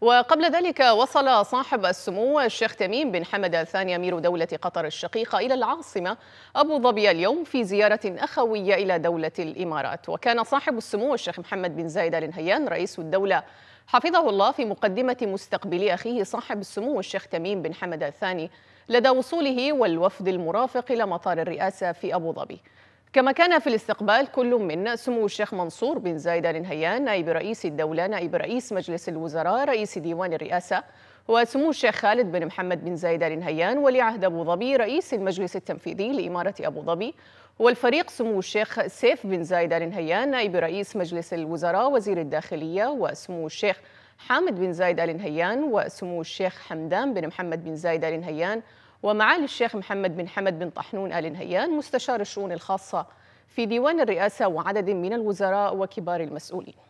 وقبل ذلك وصل صاحب السمو الشيخ تميم بن حمد الثاني أمير دولة قطر الشقيقة إلى العاصمة أبو ظبي اليوم في زيارة أخوية إلى دولة الإمارات وكان صاحب السمو الشيخ محمد بن زايد آل نهيان رئيس الدولة حفظه الله في مقدمة مستقبلي أخيه صاحب السمو الشيخ تميم بن حمد الثاني لدى وصوله والوفد المرافق إلى مطار الرئاسة في أبو ظبي كما كان في الاستقبال كل من سمو الشيخ منصور بن زايد ال نهيان نائب رئيس الدولة نائب رئيس مجلس الوزراء رئيس ديوان الرئاسة وسمو الشيخ خالد بن محمد بن زايد ال نهيان ولي عهد أبو ظبي رئيس المجلس التنفيذي لإمارة أبو ظبي والفريق سمو الشيخ سيف بن زايد ال نهيان نائب رئيس مجلس الوزراء وزير الداخلية وسمو الشيخ حامد بن زايد ال نهيان وسمو الشيخ حمدان بن محمد بن زايد ال نهيان ومعالي الشيخ محمد بن حمد بن طحنون آل نهيان مستشار الشؤون الخاصة في ديوان الرئاسة وعدد من الوزراء وكبار المسؤولين